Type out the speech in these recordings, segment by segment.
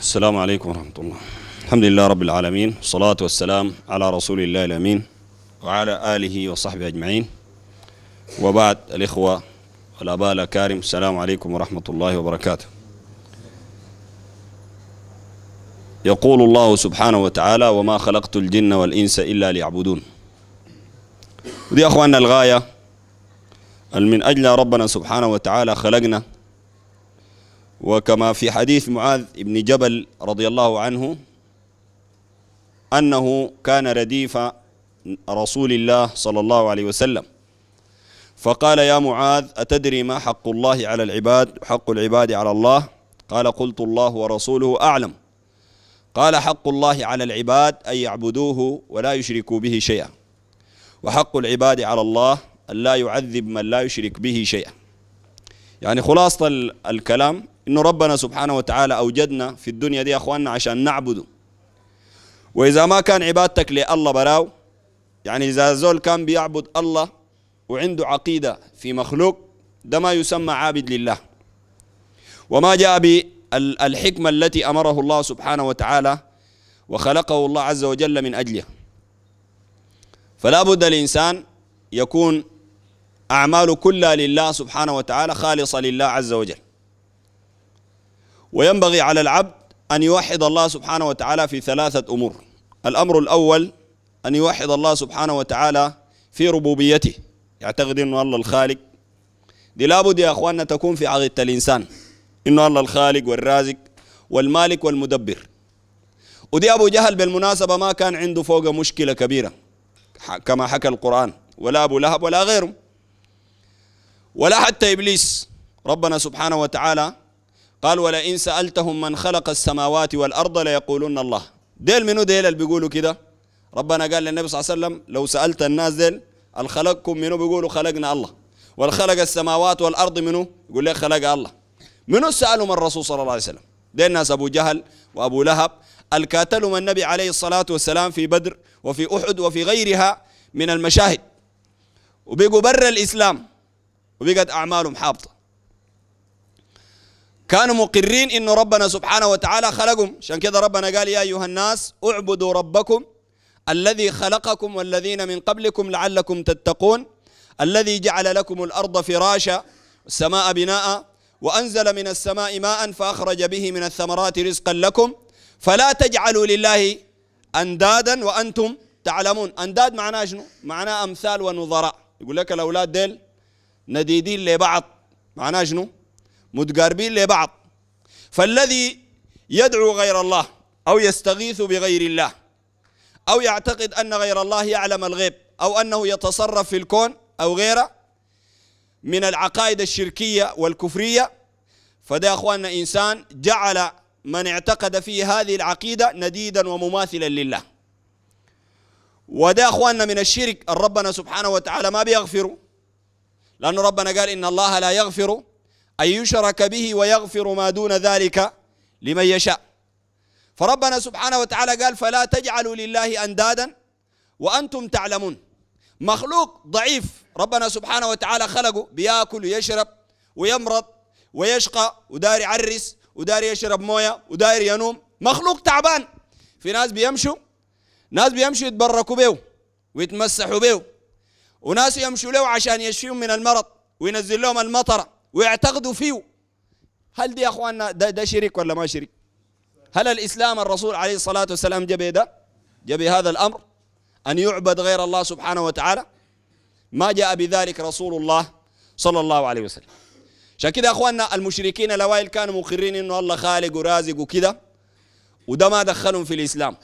السلام عليكم ورحمة الله الحمد لله رب العالمين والصلاة والسلام على رسول الله الأمين وعلى آله وصحبه أجمعين وبعد الإخوة والآباء الأكارم السلام عليكم ورحمة الله وبركاته يقول الله سبحانه وتعالى وما خلقت الجن والإنس إلا ليعبدون ودي أخواننا الغاية من أجل ربنا سبحانه وتعالى خلقنا وكما في حديث معاذ بن جبل رضي الله عنه أنه كان رديف رسول الله صلى الله عليه وسلم فقال يا معاذ أتدري ما حق الله على العباد حق العباد على الله قال قلت الله ورسوله أعلم قال حق الله على العباد أن يعبدوه ولا يشركوا به شيئا وحق العباد على الله أن لا يعذب من لا يشرك به شيئا يعني خلاصة الكلام إنه ربنا سبحانه وتعالى أوجدنا في الدنيا دي أخواننا عشان نعبده وإذا ما كان عبادتك لله براو يعني إذا زول كان بيعبد الله وعنده عقيدة في مخلوق ده ما يسمى عابد لله وما جاء بالحكمة التي أمره الله سبحانه وتعالى وخلقه الله عز وجل من أجله فلا بد الإنسان يكون أعماله كلها لله سبحانه وتعالى خالصة لله عز وجل وينبغي على العبد أن يوحد الله سبحانه وتعالى في ثلاثة أمور الأمر الأول أن يوحد الله سبحانه وتعالى في ربوبيته يعتقد أنه الله الخالق دي لابد يا أخواننا تكون في عقيدة الإنسان إنه الله الخالق والرازق والمالك والمدبر ودي أبو جهل بالمناسبة ما كان عنده فوق مشكلة كبيرة كما حكى القرآن ولا أبو لهب ولا غيره ولا حتى إبليس ربنا سبحانه وتعالى قال ولئن سألتهم من خلق السماوات والأرض ليقولن الله ديل منو ديل اللي بيقولوا كده ربنا قال للنبي صلى الله عليه وسلم لو سألت الناس ديل الخلقكم منو بيقولوا خلقنا الله والخلق السماوات والأرض منو يقول لك خلق الله منو سألوا من الرسول صلى الله عليه وسلم ديل ناس أبو جهل وأبو لهب الكاتلهم النبي عليه الصلاة والسلام في بدر وفي أحد وفي غيرها من المشاهد وبيقوا بر الإسلام وبقت أعمالهم حابطة كانوا مقرين انه ربنا سبحانه وتعالى خلقهم عشان كده ربنا قال يا ايها الناس اعبدوا ربكم الذي خلقكم والذين من قبلكم لعلكم تتقون الذي جعل لكم الارض فراشا والسماء بناء وانزل من السماء ماء فاخرج به من الثمرات رزقا لكم فلا تجعلوا لله اندادا وانتم تعلمون انداد معناه شنو؟ معناه امثال ونظراء يقول لك الاولاد ديل نديدين لبعض معناه شنو؟ متقاربين لبعض فالذي يدعو غير الله أو يستغيث بغير الله أو يعتقد أن غير الله يعلم الغيب أو أنه يتصرف في الكون أو غيره من العقائد الشركية والكفرية فده يا أخواننا إنسان جعل من اعتقد فيه هذه العقيدة نديدا ومماثلا لله وده يا أخواننا من الشرك ربنا سبحانه وتعالى ما بيغفره لأن ربنا قال إن الله لا يغفر أن يشرك به ويغفر ما دون ذلك لمن يشاء فربنا سبحانه وتعالى قال فلا تجعلوا لله أندادا وأنتم تعلمون مخلوق ضعيف ربنا سبحانه وتعالى خلقه بياكل ويشرب ويمرض ويشقى وداري يعرس وداري يشرب مويه وداري ينوم مخلوق تعبان في ناس بيمشوا ناس بيمشوا يتبركوا به ويتمسحوا به وناس يمشوا له عشان يشفيهم من المرض وينزل لهم المطره ويعتقدوا فيه هل دي يا اخواننا ده, ده شريك ولا ما شريك هل الاسلام الرسول عليه الصلاه والسلام جبه ده جبه هذا الامر ان يعبد غير الله سبحانه وتعالى ما جاء بذلك رسول الله صلى الله عليه وسلم عشان كده يا اخواننا المشركين الاوائل كانوا مقرين انه الله خالق ورازق وكده وده ما دخلهم في الاسلام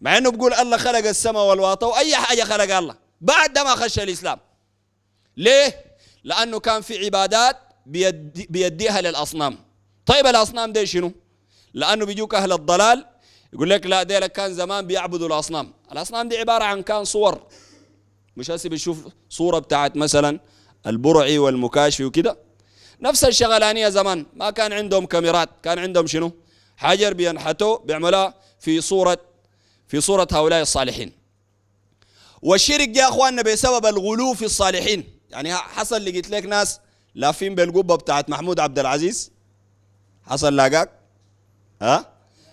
مع انه بقول الله خلق السماء والواطه واي حاجه خلقها الله بعد ما خش الاسلام ليه؟ لانه كان في عبادات بيدي بيديها للاصنام طيب الاصنام دي شنو لانه بيجوك اهل الضلال يقول لك لا ديلك كان زمان بيعبدوا الاصنام الاصنام دي عباره عن كان صور مش هسه بيشوف صوره بتاعت مثلا البرعي والمكاشفي وكده نفس الشغلانيه زمان ما كان عندهم كاميرات كان عندهم شنو حجر بينحتوه بيعملها في صوره في صوره هؤلاء الصالحين والشرك يا اخواننا بسبب الغلو في الصالحين يعني حصل اللي قلت لك ناس لافين بالقبه بتاعت محمود عبد العزيز حصل لاقاك ها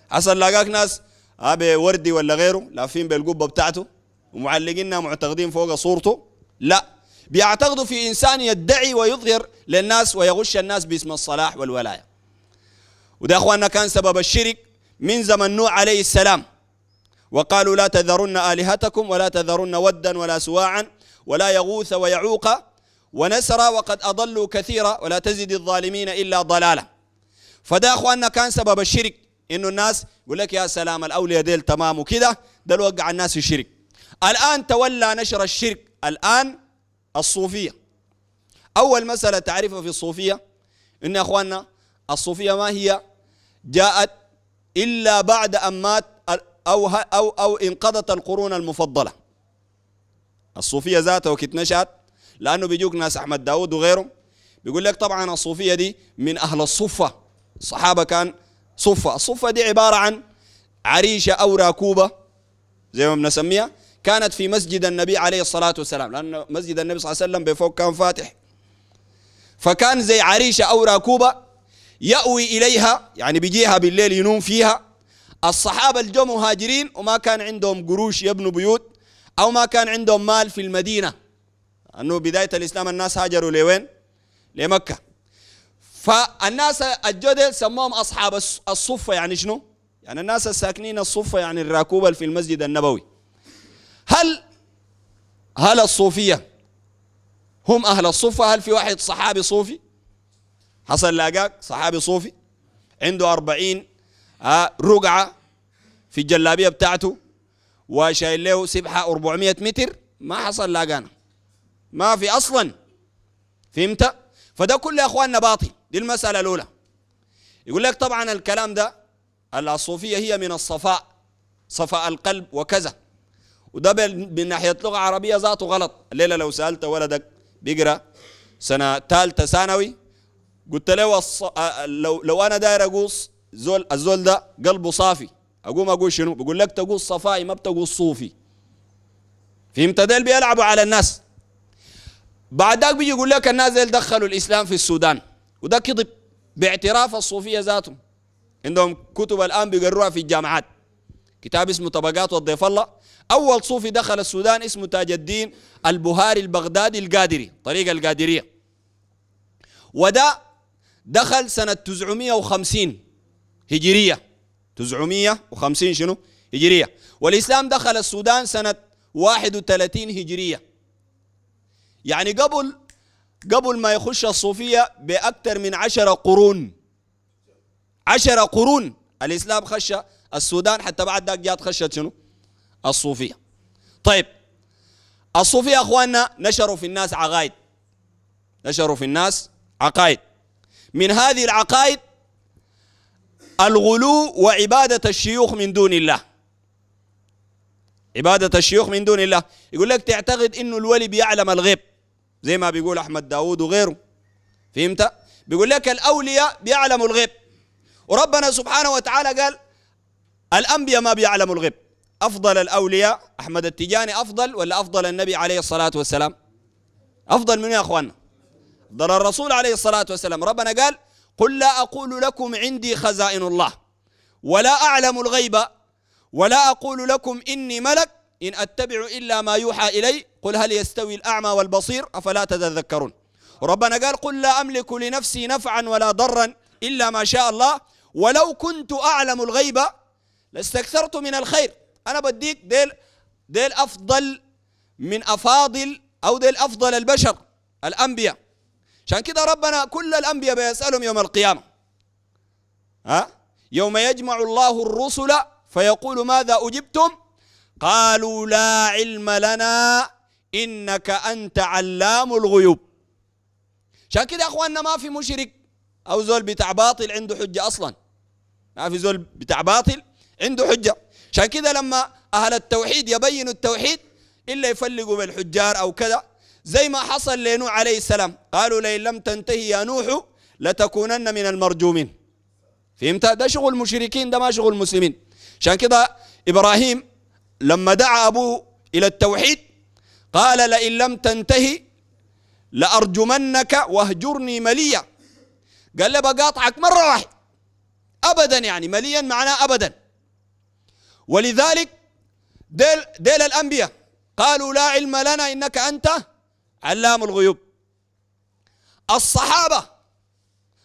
حصل لاقاك ناس ابي وردي ولا غيره لافين بالقبه بتاعته ومعلقينها معتقدين فوق صورته لا بيعتقدوا في انسان يدعي ويظهر للناس ويغش الناس باسم الصلاح والولايه وده اخواننا كان سبب الشرك من زمن نوح عليه السلام وقالوا لا تذرن الهتكم ولا تذرن ودا ولا سواعا ولا يغوث ويعوق ونسرا وقد أضلوا كثيرا ولا تزد الظالمين إلا ضلالا فدا أخواننا كان سبب الشرك إنه الناس يقول لك يا سلام الأولياء ديل تمام وكذا ده اللي وقع الناس في الشرك الآن تولى نشر الشرك الآن الصوفية أول مسألة تعرفها في الصوفية إن يا أخواننا الصوفية ما هي جاءت إلا بعد أن مات أو, أو, أو انقضت القرون المفضلة الصوفية ذاتها وقت نشأت لأنه بيجوك ناس أحمد داود وغيره بيقول لك طبعا الصوفية دي من أهل الصفة الصحابة كان صفة الصفة دي عبارة عن عريشة أو راكوبة زي ما بنسميها كانت في مسجد النبي عليه الصلاة والسلام لانه مسجد النبي صلى الله عليه وسلم بفوق كان فاتح فكان زي عريشة أو راكوبة يأوي إليها يعني بيجيها بالليل ينوم فيها الصحابة الجو مهاجرين وما كان عندهم قروش يبنوا بيوت أو ما كان عندهم مال في المدينة أنه بداية الإسلام الناس هاجروا لوين؟ لمكة فالناس الجدل سموهم أصحاب الصفة يعني شنو؟ يعني الناس الساكنين الصفة يعني الراكوبة في المسجد النبوي هل هل الصوفية هم أهل الصفة هل في واحد صحابي صوفي؟ حصل لاقاك صحابي صوفي عنده أربعين آه، رقعة في الجلابية بتاعته وشايل له سبحة 400 متر ما حصل لاقانا ما في اصلا فهمت فده كله يا اخواننا باطل دي المساله الاولى يقول لك طبعا الكلام ده الصوفيه هي من الصفاء صفاء القلب وكذا وده من ناحيه لغه عربيه ذاته غلط الليله لو سالت ولدك بيقرا سنه ثالثه ثانوي قلت له الص... لو لو انا داير اقوص زول الزول ده قلبه صافي اقوم اقول شنو؟ بقول لك تقول صفائي ما بتقول صوفي فهمت ديل بيلعبوا على الناس بعدك بيجي يقول لك الناس ديل دخلوا الاسلام في السودان وده كذب باعتراف الصوفيه ذاتهم عندهم كتب الان بيقروها في الجامعات كتاب اسمه طبقات والضيف الله اول صوفي دخل السودان اسمه تاج الدين البهاري البغدادي القادري طريق القادريه وده دخل سنه 950 هجريه 950 شنو هجريه والاسلام دخل السودان سنه 31 هجريه يعني قبل قبل ما يخش الصوفية بأكثر من عشرة قرون عشرة قرون الإسلام خش السودان حتى بعد ذاك جات خشت شنو الصوفية طيب الصوفية أخواننا نشروا في الناس عقائد نشروا في الناس عقائد من هذه العقائد الغلو وعبادة الشيوخ من دون الله عبادة الشيوخ من دون الله يقول لك تعتقد إنه الولي بيعلم الغيب زي ما بيقول أحمد داوود وغيره فهمت؟ بيقول لك الأولياء بيعلموا الغيب وربنا سبحانه وتعالى قال الأنبياء ما بيعلموا الغيب أفضل الأولياء أحمد التجاني أفضل ولا أفضل النبي عليه الصلاة والسلام أفضل من يا اخواننا أفضل الرسول عليه الصلاة والسلام ربنا قال قل لا أقول لكم عندي خزائن الله ولا أعلم الغيب ولا أقول لكم إني ملك إن أتبع إلا ما يوحى إلي قل هل يستوي الأعمى والبصير أفلا تتذكرون ربنا قال قل لا أملك لنفسي نفعا ولا ضرا إلا ما شاء الله ولو كنت أعلم الغيب لاستكثرت من الخير أنا بديك ديل ديل أفضل من أفاضل أو ديل أفضل البشر الأنبياء عشان كده ربنا كل الأنبياء بيسألهم يوم القيامة ها يوم يجمع الله الرسل فيقول ماذا أجبتم قالوا لا علم لنا إنك أنت علام الغيوب عشان كده يا أخواننا ما في مشرك أو زول بتاع باطل عنده حجة أصلا ما في زول بتاع باطل عنده حجة عشان كده لما أهل التوحيد يبينوا التوحيد إلا يفلقوا بالحجار أو كذا زي ما حصل لنوح عليه السلام قالوا لئن لم تنتهي يا نوح لتكونن من المرجومين فهمت ده شغل المشركين ده ما شغل المسلمين عشان كده إبراهيم لما دعا أبوه إلى التوحيد قال لئن لم تنتهي لأرجمنك واهجرني مليا قال لي بقاطعك مرة واحدة أبدا يعني مليا معناه أبدا ولذلك ديل, ديل الأنبياء قالوا لا علم لنا إنك أنت علام الغيوب الصحابة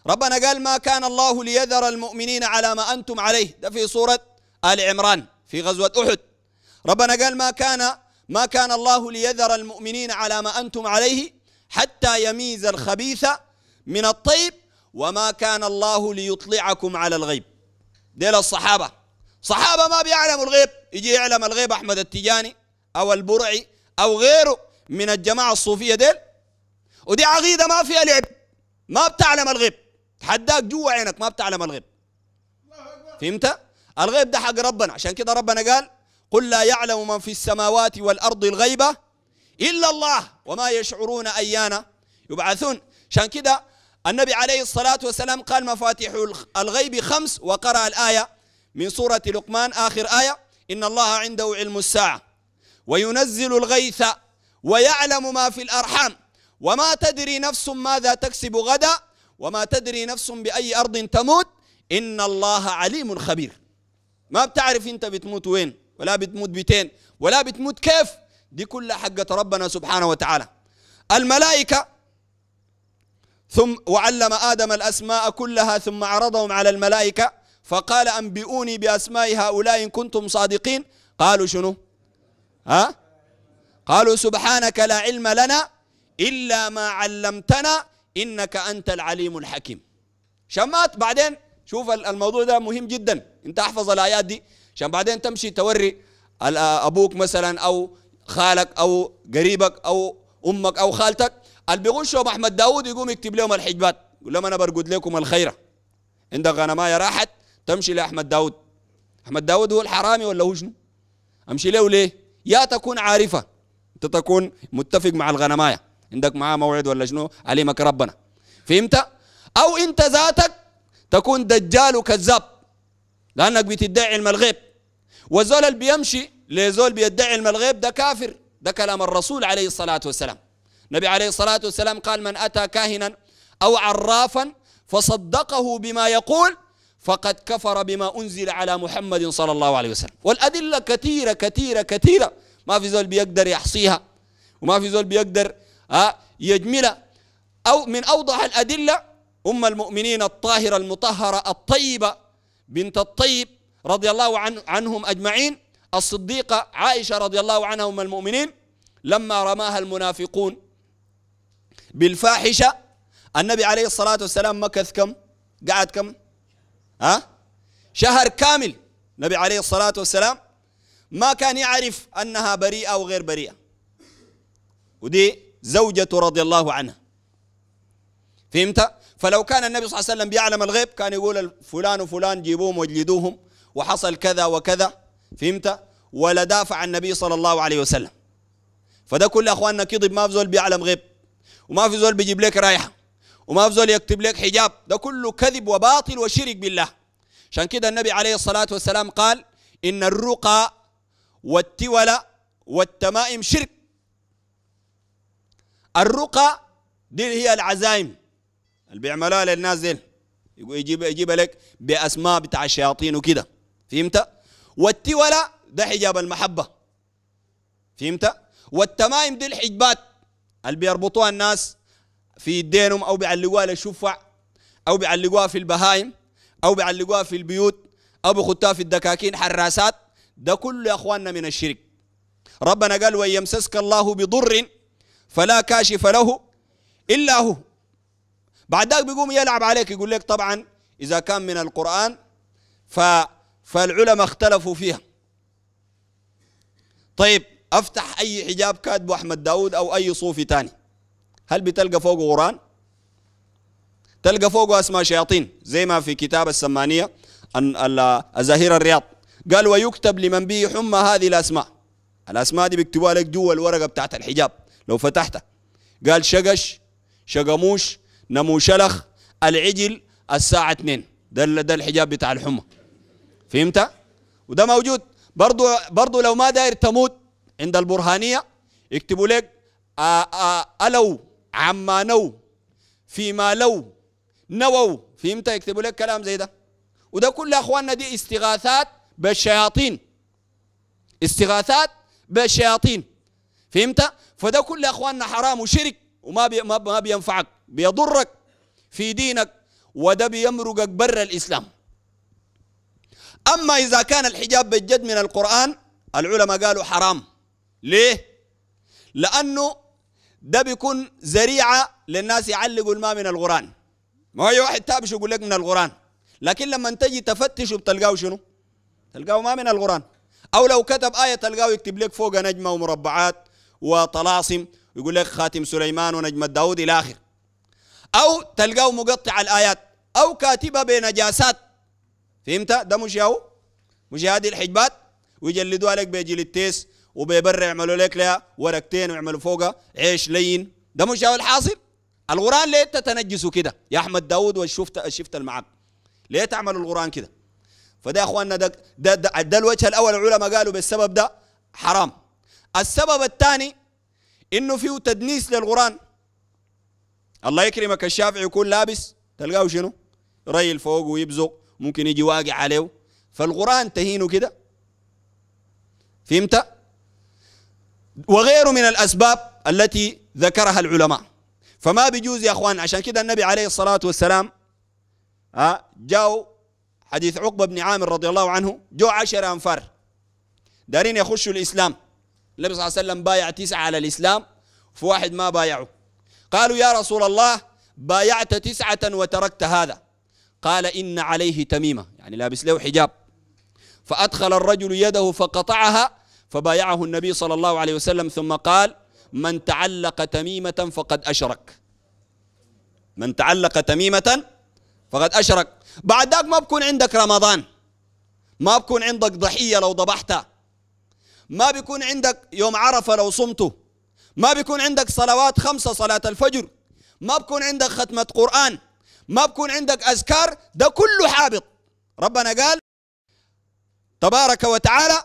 ربنا قال ما كان الله ليذر المؤمنين على ما أنتم عليه ده في سورة آل عمران في غزوة أحد ربنا قال ما كان ما كان الله ليذر المؤمنين على ما أنتم عليه حتى يميز الخبيث من الطيب وما كان الله ليطلعكم على الغيب ديل الصحابة صحابة ما بيعلموا الغيب يجي يعلم الغيب أحمد التجاني أو البرعي أو غيره من الجماعة الصوفية ديل ودي عقيدة ما فيها لعب ما بتعلم الغيب تحداك جوا عينك ما بتعلم الغيب فهمت؟ الغيب ده حق ربنا عشان كده ربنا قال قل لا يعلم من في السماوات والأرض الغيبة إلا الله وما يشعرون أيانا يبعثون عشان كده النبي عليه الصلاة والسلام قال مفاتيح الغيب خمس وقرأ الآية من سورة لقمان آخر آية إن الله عنده علم الساعة وينزل الغيث ويعلم ما في الأرحام وما تدري نفس ماذا تكسب غدا وما تدري نفس بأي أرض تموت إن الله عليم خبير ما بتعرف أنت بتموت وين ولا بتموت بيتين ولا بتموت كيف دي كلها حقة ربنا سبحانه وتعالى الملائكة ثم وعلم آدم الأسماء كلها ثم عرضهم على الملائكة فقال أنبئوني بأسماء هؤلاء إن كنتم صادقين قالوا شنو ها قالوا سبحانك لا علم لنا إلا ما علمتنا إنك أنت العليم الحكيم شمات بعدين شوف الموضوع ده مهم جدا انت احفظ الآيات دي عشان بعدين تمشي توري آه، ابوك مثلا او خالك او قريبك او امك او خالتك اللي بيغشهم احمد داوود يقوم يكتب لهم الحجبات يقول لهم انا برقد لكم الخيره عندك غنمايه راحت تمشي لاحمد داوود احمد داوود هو الحرامي ولا هو شنو؟ امشي له ليه؟ يا تكون عارفه انت تكون متفق مع الغنمايه عندك معاه موعد ولا شنو؟ علمك ربنا فهمت؟ او انت ذاتك تكون دجال وكذاب لانك بتدعي علم الغيب وزول اللي بيمشي لزول بيدعي علم الغيب ده كافر ده كلام الرسول عليه الصلاه والسلام النبي عليه الصلاه والسلام قال من اتى كاهنا او عرافا فصدقه بما يقول فقد كفر بما انزل على محمد صلى الله عليه وسلم والادله كثيره كثيره كثيره ما في زول بيقدر يحصيها وما في زول بيقدر آه، يجملها او من اوضح الادله ام المؤمنين الطاهره المطهره الطيبه بنت الطيب رضي الله عن عنهم أجمعين الصديقة عائشة رضي الله عنها أم المؤمنين لما رماها المنافقون بالفاحشة النبي عليه الصلاة والسلام مكث كم قعد كم ها أه؟ شهر كامل النبي عليه الصلاة والسلام ما كان يعرف أنها بريئة أو غير بريئة ودي زوجته رضي الله عنها فهمت فلو كان النبي صلى الله عليه وسلم بيعلم الغيب كان يقول فلان وفلان جيبوهم وجلدوهم وحصل كذا وكذا فهمت ولا دافع النبي صلى الله عليه وسلم فده كل اخواننا كذب ما في زول بيعلم غيب وما في زول بيجيب لك رايحه وما في زول يكتب لك حجاب ده كله كذب وباطل وشرك بالله عشان كده النبي عليه الصلاه والسلام قال ان الرقى والتولى والتمائم شرك الرقى دي هي العزائم اللي بيعملوها للناس دي يقول يجيب يجيب لك باسماء بتاع الشياطين وكده فهمت والتي ده حجاب المحبه فهمت والتمائم دي الحجبات اللي بيربطوها الناس في يدينهم او بيعلقوها للشفع او بيعلقوها في البهايم او بيعلقوها في البيوت او بيخطوها في الدكاكين حراسات ده كله يا اخواننا من الشرك ربنا قال وان يمسسك الله بضر فلا كاشف له الا هو بعدك بيقوم يلعب عليك يقول لك طبعا إذا كان من القرآن ف فالعلماء اختلفوا فيها طيب افتح اي حجاب كاتبه احمد داود او اي صوفي تاني هل بتلقى فوقه قران تلقى فوقه اسماء شياطين زي ما في كتاب السمانيه ان الزهير الرياض قال ويكتب لمن به حمى هذه الاسماء الاسماء دي بيكتبوها لك جوا الورقه بتاعت الحجاب لو فتحتها قال شقش شقموش نمو شلخ العجل الساعة 2 ده ده الحجاب بتاع الحمى فهمت؟ وده موجود برضو برضو لو ما داير تموت عند البرهانية يكتبوا لك ألو عما نو فيما لو نووا فهمت يكتبوا لك كلام زي ده وده كل اخواننا دي استغاثات بالشياطين استغاثات بالشياطين فهمت فده كل اخواننا حرام وشرك وما بي ما بينفعك بيضرك في دينك وده بيمرقك برا الإسلام أما إذا كان الحجاب بالجد من القرآن العلماء قالوا حرام ليه؟ لأنه ده بيكون ذريعة للناس يعلقوا الماء من القرآن ما هو أي واحد تابش يقول لك من القرآن لكن لما تجي تفتش بتلقاه شنو؟ تلقاه ما من القرآن أو لو كتب آية تلقاه يكتب لك فوق نجمة ومربعات وطلاسم يقول لك خاتم سليمان ونجمة داود إلى آخر أو تلقاه مقطع الآيات أو كاتبها بنجاسات فهمت ده مش ياو مش هذه الحجبات ويجلدوها لك التيس وبيبرع يعملوا لك لها ورقتين ويعملوا فوقها عيش لين ده مش ياو الحاصل القرآن ليه تتنجسوا كده يا أحمد داود والشفت الشفت المعب ليه تعملوا القرآن كده فده يا أخواننا ده, ده, ده, ده الوجه الأول العلماء قالوا بالسبب ده حرام السبب الثاني إنه فيه تدنيس للقرآن الله يكرمك الشافعي يكون لابس تلقاه شنو ريل فوق ويبزق ممكن يجي واقع عليه فالقرآن تهينه كده فهمت وغيره من الأسباب التي ذكرها العلماء فما بيجوز يا أخوان عشان كده النبي عليه الصلاة والسلام ها جاءوا حديث عقبة بن عامر رضي الله عنه جو عشر أنفار دارين يخشوا الإسلام النبي صلى الله عليه وسلم بايع تسعة على الإسلام في واحد ما بايعه قالوا يا رسول الله بايعت تسعة وتركت هذا قال إن عليه تميمة يعني لابس له حجاب فأدخل الرجل يده فقطعها فبايعه النبي صلى الله عليه وسلم ثم قال من تعلق تميمة فقد أشرك من تعلق تميمة فقد أشرك بعد ذاك ما بكون عندك رمضان ما بكون عندك ضحية لو ضبحتها ما بيكون عندك يوم عرفة لو صمته ما بيكون عندك صلوات خمسة صلاة الفجر ما بيكون عندك ختمة قرآن ما بيكون عندك أذكار ده كله حابط ربنا قال تبارك وتعالى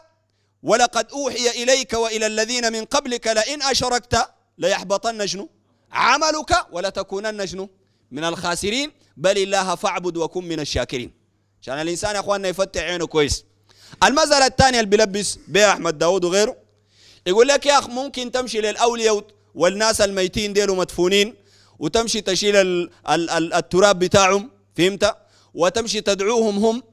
ولقد أوحي إليك وإلى الذين من قبلك لئن أشركت ليحبطن جنو عملك ولتكونن جنو من الخاسرين بل الله فاعبد وكن من الشاكرين عشان الإنسان يا أخواننا يفتح عينه كويس المسألة الثانية اللي بيلبس بها أحمد داود وغيره يقول لك يا اخ ممكن تمشي للاولياء والناس الميتين ديلو مدفونين وتمشي تشيل الـ الـ الـ التراب بتاعهم فهمت وتمشي تدعوهم هم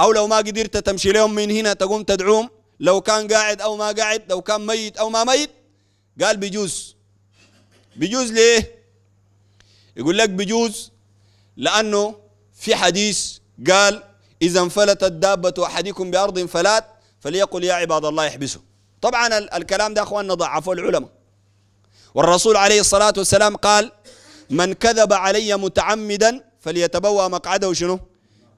او لو ما قدرت تمشي لهم من هنا تقوم تدعوهم لو كان قاعد او ما قاعد لو كان ميت او ما ميت قال بجوز بجوز ليه يقول لك بجوز لانه في حديث قال اذا انفلتت دابه احدكم بارض فلات فليقل يا عباد الله احبسوا طبعا الكلام ده اخواننا ضعفه العلماء والرسول عليه الصلاه والسلام قال من كذب علي متعمدا فليتبوأ مقعده شنو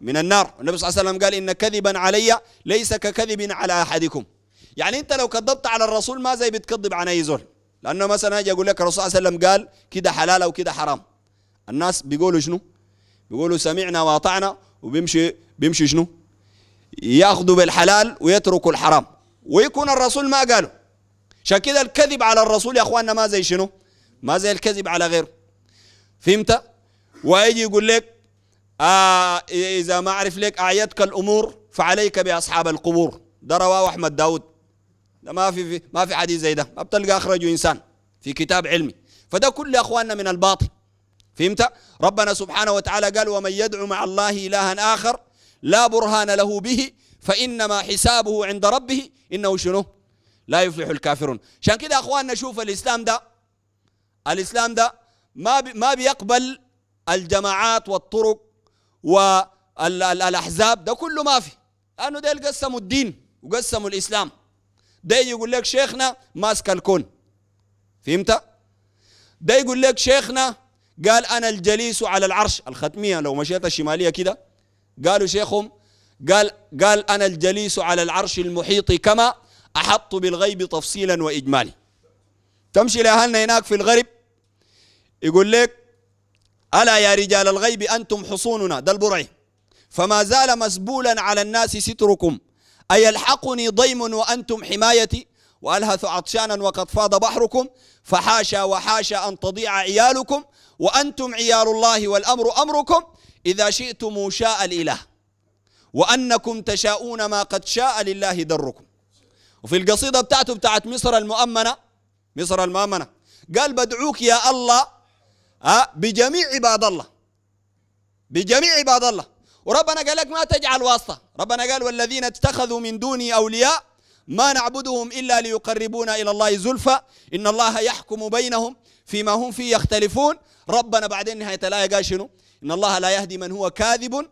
من النار النبي صلى الله عليه وسلم قال ان كذبا علي ليس ككذب على احدكم يعني انت لو كذبت على الرسول ما زي بتكذب عن اي زول لانه مثلا اجي اقول لك الرسول صلى الله عليه وسلم قال كده حلال او كده حرام الناس بيقولوا شنو بيقولوا سمعنا واطعنا وبيمشي بيمشي شنو ياخذوا بالحلال ويتركوا الحرام ويكون الرسول ما قاله عشان كذا الكذب على الرسول يا اخواننا ما زي شنو ما زي الكذب على غيره فهمت ويجي يقول لك آه اذا ما اعرف لك اعيتك الامور فعليك باصحاب القبور ده رواه احمد داود ده ما في, في ما في حديث زي ده ما بتلقى اخرجه انسان في كتاب علمي فده كل يا اخواننا من الباطل فهمت ربنا سبحانه وتعالى قال ومن يدعو مع الله الها اخر لا برهان له به فانما حسابه عند ربه انه شنو لا يفلح الكافرون عشان كده اخواننا شوف الاسلام ده الاسلام ده ما بي ما بيقبل الجماعات والطرق والاحزاب ده كله ما في لانه ده قسموا الدين وقسموا الاسلام ده يقول لك شيخنا ماسك الكون فهمت ده يقول لك شيخنا قال انا الجليس على العرش الختميه لو مشيت الشماليه كده قالوا شيخهم قال قال أنا الجليس على العرش المحيط كما أحط بالغيب تفصيلا واجمالا تمشي لأهلنا هناك في الغرب يقول لك ألا يا رجال الغيب أنتم حصوننا ده البرعي فما زال مسبولا على الناس ستركم ايلحقني ضيم وأنتم حمايتي وألهث عطشانا وقد فاض بحركم فحاشا وحاشا أن تضيع عيالكم وأنتم عيال الله والأمر أمركم إذا شئتم شاء الإله وأنكم تشاءون ما قد شاء لله دركم وفي القصيدة بتاعته بتاعت مصر المؤمنة مصر المؤمنة قال بدعوك يا الله بجميع عباد الله بجميع عباد الله وربنا قال لك ما تجعل واسطة ربنا قال والذين اتخذوا من دوني أولياء ما نعبدهم إلا ليقربونا إلى الله زلفى إن الله يحكم بينهم فيما هم فيه يختلفون ربنا بعدين نهاية الآية قال شنو إن الله لا يهدي من هو كاذب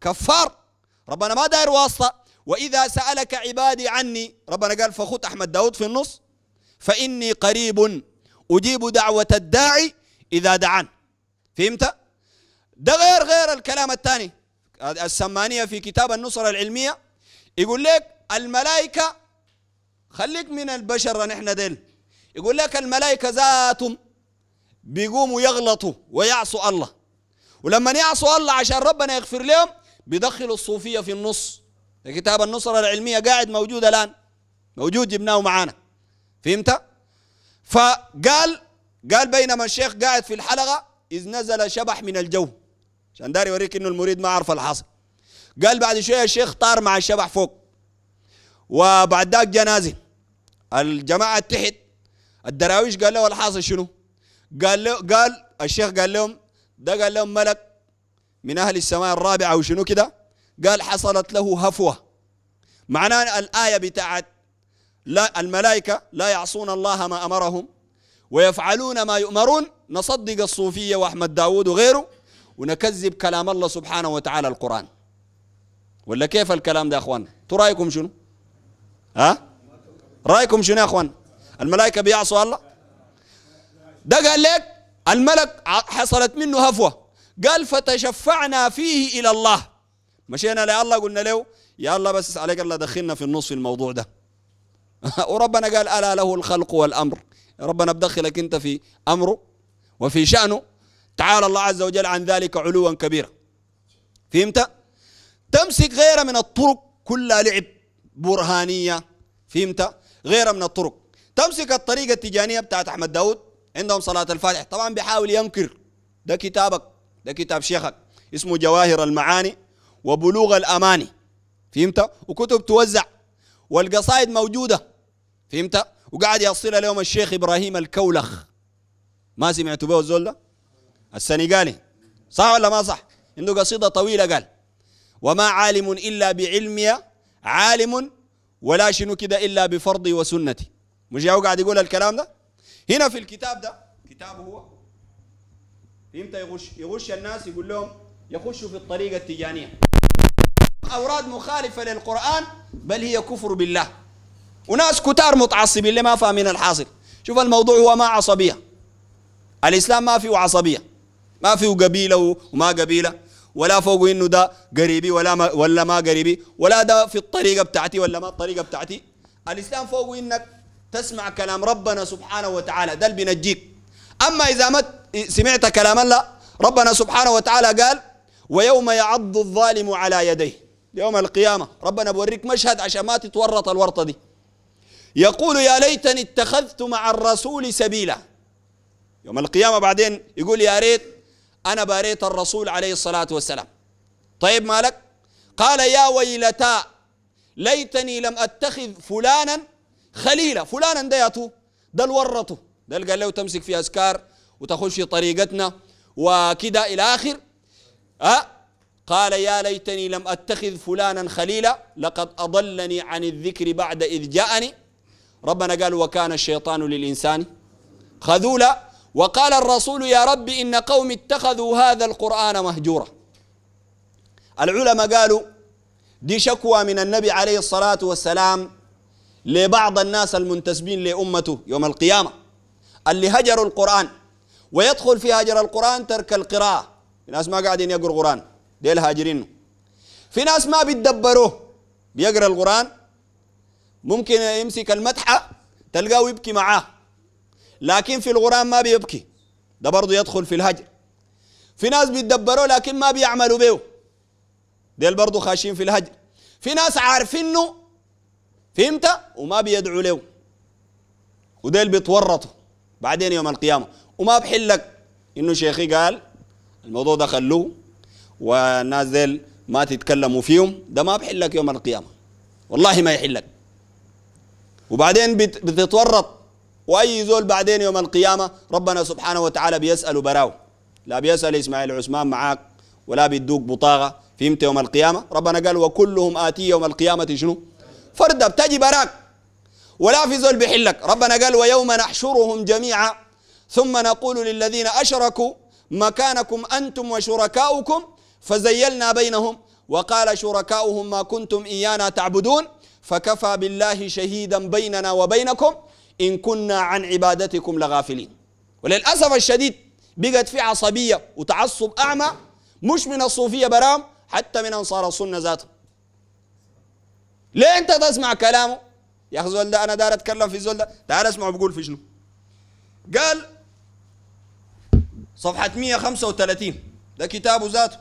كفار ربنا ما داير واسطة وإذا سألك عبادي عني ربنا قال فخذ أحمد داود في النص فإني قريب أجيب دعوة الداعي إذا دعان فهمت؟ ده غير غير الكلام الثاني السمانية في كتاب النصرة العلمية يقول لك الملائكة خليك من البشر نحن ديل يقول لك الملائكة ذاتهم بيقوموا يغلطوا ويعصوا الله ولما يعصوا الله عشان ربنا يغفر لهم بيدخلوا الصوفيه في النص كتاب النصره العلميه قاعد موجود الان موجود جبناه معانا فهمت فقال قال بينما الشيخ قاعد في الحلقه اذ نزل شبح من الجو عشان داري يوريك انه المريد ما عرف الحاصل قال بعد شويه الشيخ طار مع الشبح فوق وبعد ذاك جنازه الجماعه تحت الدراويش قال له الحاصل شنو؟ قال له قال الشيخ قال لهم ده قال لهم ملك من أهل السماء الرابعة وشنو كده قال حصلت له هفوة معناه الآية بتاعت لا الملائكة لا يعصون الله ما أمرهم ويفعلون ما يؤمرون نصدق الصوفية وأحمد داود وغيره ونكذب كلام الله سبحانه وتعالى القرآن ولا كيف الكلام ده يا أخوان رأيكم شنو ها رأيكم شنو يا أخوان الملائكة بيعصوا الله ده قال لك الملك حصلت منه هفوه قال فتشفعنا فيه الى الله مشينا لله قلنا له يا الله بس عليك الله دخلنا في النص في الموضوع ده وربنا قال الا له الخلق والامر ربنا بدخلك انت في امره وفي شانه تعالى الله عز وجل عن ذلك علوا كبيرا فهمت تمسك غير من الطرق كلها لعب برهانيه فهمت غير من الطرق تمسك الطريقه التجانيه بتاعت احمد داود عندهم صلاه الفاتح طبعا بيحاول ينكر ده كتابك ده كتاب شيخك اسمه جواهر المعاني وبلوغ الاماني فهمت وكتب توزع والقصائد موجوده فهمت وقاعد يصل اليوم الشيخ ابراهيم الكولخ ما سمعتوا به الزول ده السنغالي صح ولا ما صح عنده قصيده طويله قال وما عالم الا بعلمي عالم ولا شنو كده الا بفرضي وسنتي مش قاعد يقول الكلام ده هنا في الكتاب ده كتابه هو امتى يغش يغش الناس يقول لهم يخشوا في الطريقه التجانيه اوراد مخالفه للقران بل هي كفر بالله وناس كتار متعصبين اللي ما فاهمين الحاصل شوف الموضوع هو ما عصبيه الاسلام ما فيه عصبيه ما فيه قبيله وما قبيله ولا فوق انه ده قريبي ولا ما ولا ما قريبي ولا ده في الطريقه بتاعتي ولا ما الطريقه بتاعتي الاسلام فوق انك تسمع كلام ربنا سبحانه وتعالى ده اللي بينجيك اما اذا مت سمعت كلاما لا ربنا سبحانه وتعالى قال ويوم يعض الظالم على يديه يوم القيامة ربنا بوريك مشهد عشان ما تتورط الورطة دي يقول يا ليتني اتخذت مع الرسول سبيلا يوم القيامة بعدين يقول يا ريت أنا باريت الرسول عليه الصلاة والسلام طيب مالك قال يا ويلتا ليتني لم أتخذ فلانا خليلا فلانا ده يا تو ده الورطه ده اللي قال له تمسك في أسكار وتخش في طريقتنا وكده إلى آخر أه؟ قال يا ليتني لم أتخذ فلانا خليلا لقد أضلني عن الذكر بعد إذ جاءني ربنا قال وكان الشيطان للإنسان خذولا وقال الرسول يا رب إن قوم اتخذوا هذا القرآن مهجورا العلماء قالوا دي شكوى من النبي عليه الصلاة والسلام لبعض الناس المنتسبين لأمته يوم القيامة اللي هجروا القرآن ويدخل في هاجر القرآن ترك القراءة في ناس ما قاعدين يقروا قرآن ديل هاجرين في ناس ما بيتدبروه بيقرأ القرآن ممكن يمسك المدحة تلقاه يبكي معاه لكن في القرآن ما بيبكي ده برضه يدخل في الهجر في ناس بيتدبروا لكن ما بيعملوا به ديل برضه خاشين في الهجر في ناس عارفينه فهمت وما بيدعوا له وديل بيتورطوا بعدين يوم القيامه وما بحل لك انه شيخي قال الموضوع ده خلوه والناس ديل ما تتكلموا فيهم ده ما بحل لك يوم القيامه والله ما يحل لك وبعدين بتتورط واي زول بعدين يوم القيامه ربنا سبحانه وتعالى بيساله براو لا بيسال اسماعيل عثمان معاك ولا بيدوك بطاقه فهمت يوم القيامه ربنا قال وكلهم اتي يوم القيامه شنو فرده بتجي براك ولا في زول بيحلك ربنا قال ويوم نحشرهم جميعا ثم نقول للذين أشركوا مكانكم أنتم وشركاؤكم فزيلنا بينهم وقال شركاؤهم ما كنتم إيانا تعبدون فكفى بالله شهيدا بيننا وبينكم إن كنا عن عبادتكم لغافلين وللأسف الشديد بقت في عصبية وتعصب أعمى مش من الصوفية برام حتى من أنصار السنة ذاته ليه أنت تسمع كلامه يا أخي زول ده أنا دار أتكلم في زول ده تعال اسمعه بقول في شنو قال صفحة 135 ده كتابه ذاته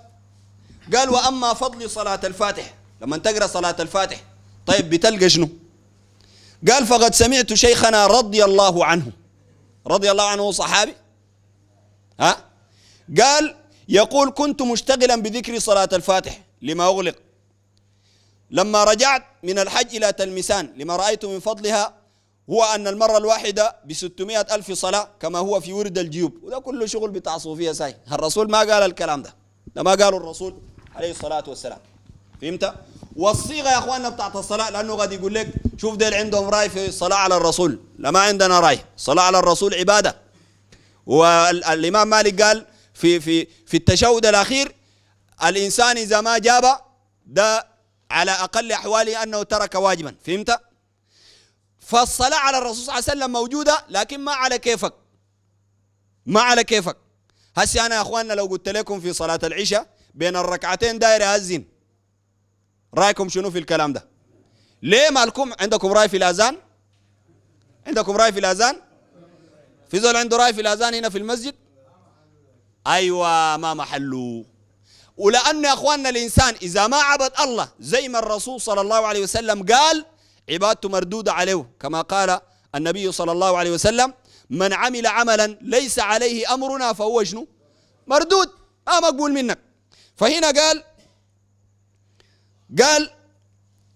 قال وأما فضل صلاة الفاتح لما تقرأ صلاة الفاتح طيب بتلقى شنو قال فقد سمعت شيخنا رضي الله عنه رضي الله عنه صحابي ها قال يقول كنت مشتغلا بذكر صلاة الفاتح لما أغلق لما رجعت من الحج إلى تلمسان لما رأيت من فضلها هو أن المرة الواحدة ب 600 ألف صلاة كما هو في ورد الجيوب وده كله شغل بتاع صوفية ساي الرسول ما قال الكلام ده ده ما قاله الرسول عليه الصلاة والسلام فهمت؟ والصيغة يا أخواننا بتاعت الصلاة لأنه غادي يقول لك شوف ديل عندهم رأي في الصلاة على الرسول لا ما عندنا رأي الصلاة على الرسول عبادة والإمام مالك قال في في في التشهد الأخير الإنسان إذا ما جاب ده على أقل أحواله أنه ترك واجبا فهمت؟ فالصلاة على الرسول صلى الله عليه وسلم موجودة لكن ما على كيفك ما على كيفك هسي أنا يا أخواننا لو قلت لكم في صلاة العشاء بين الركعتين داير أذن رأيكم شنو في الكلام ده ليه مالكم عندكم رأي في الأذان عندكم رأي في الأذان في زول عنده رأي في الأذان هنا في المسجد أيوة ما محلو ولأن يا أخواننا الإنسان إذا ما عبد الله زي ما الرسول صلى الله عليه وسلم قال عبادته مردودة عليه كما قال النبي صلى الله عليه وسلم من عمل عملا ليس عليه أمرنا فهو شنو مردود ما آه مقبول منك فهنا قال قال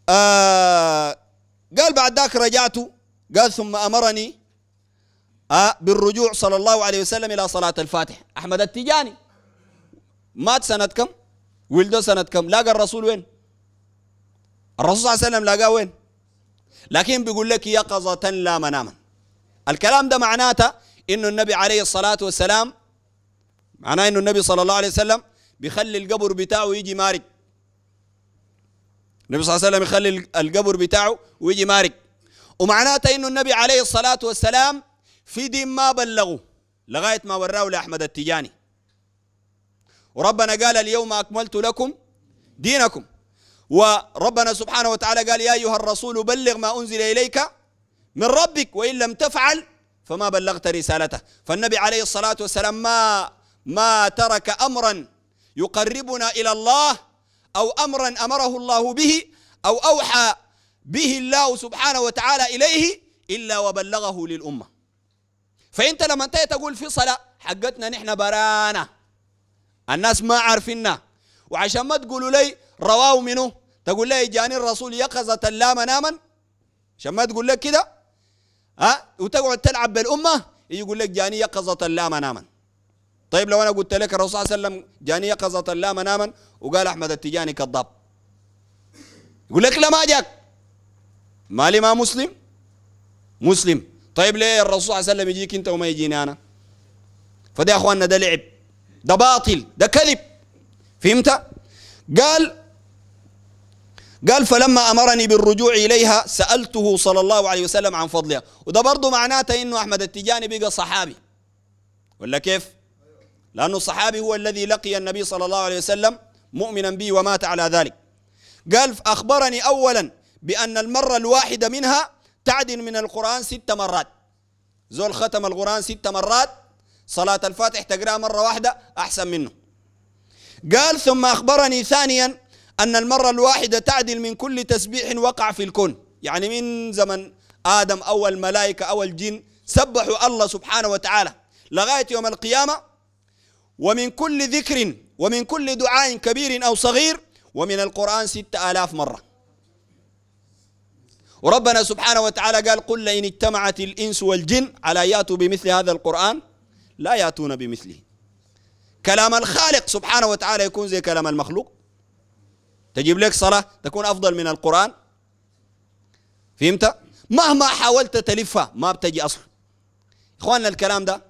آه قال بعد ذاك رجعت قال ثم أمرني آه بالرجوع صلى الله عليه وسلم إلى صلاة الفاتح أحمد التجاني مات سنة كم ولده سنة كم لاقى الرسول وين الرسول صلى الله عليه وسلم لاقاه وين لكن بيقول لك يقظة لا مناما الكلام ده معناته انه النبي عليه الصلاة والسلام معناه انه النبي صلى الله عليه وسلم بيخلي القبر بتاعه يجي مارق النبي صلى الله عليه وسلم يخلي القبر بتاعه ويجي مارق ومعناته انه النبي عليه الصلاة والسلام في دين ما بلغه لغاية ما وراه لأحمد التجاني وربنا قال اليوم أكملت لكم دينكم وربنا سبحانه وتعالى قال يا أيها الرسول بلغ ما أنزل إليك من ربك وإن لم تفعل فما بلغت رسالته فالنبي عليه الصلاة والسلام ما ما ترك أمرا يقربنا إلى الله أو أمرا أمره الله به أو أوحى به الله سبحانه وتعالى إليه إلا وبلغه للأمة فأنت لما أنت تقول في صلاة حقتنا نحن برانا الناس ما عارفيننا وعشان ما تقولوا لي رواه منه تقول له جاني الرسول يقظة لا مناما عشان ما تقول لك كده ها وتقعد تلعب بالأمة يقول لك جاني يقظة لا مناما طيب لو أنا قلت لك الرسول صلى الله عليه وسلم جاني يقظة لا مناما وقال أحمد التجاني كذاب يقول لك لا ما جاك مالي ما مسلم مسلم طيب ليه الرسول صلى الله عليه وسلم يجيك أنت وما يجيني أنا فده يا أخواننا ده لعب ده باطل ده كذب فهمت قال قال فلما أمرني بالرجوع إليها سألته صلى الله عليه وسلم عن فضلها وده برضه معناته إنه أحمد التجاني بقى صحابي ولا كيف؟ لأنه الصحابي هو الذي لقي النبي صلى الله عليه وسلم مؤمنا به ومات على ذلك قال أخبرني أولا بأن المرة الواحدة منها تعدل من القرآن ست مرات زول ختم القرآن ست مرات صلاة الفاتح تقرأها مرة واحدة أحسن منه قال ثم أخبرني ثانيا أن المرة الواحدة تعدل من كل تسبيح وقع في الكون يعني من زمن آدم أو الملائكة أو الجن سبحوا الله سبحانه وتعالى لغاية يوم القيامة ومن كل ذكر ومن كل دعاء كبير أو صغير ومن القرآن ستة آلاف مرة وربنا سبحانه وتعالى قال قل إن اجتمعت الإنس والجن على ياتوا بمثل هذا القرآن لا ياتون بمثله كلام الخالق سبحانه وتعالى يكون زي كلام المخلوق تجيب لك صلاة تكون أفضل من القرآن فهمت؟ مهما حاولت تلفها ما بتجي أصلا إخواننا الكلام ده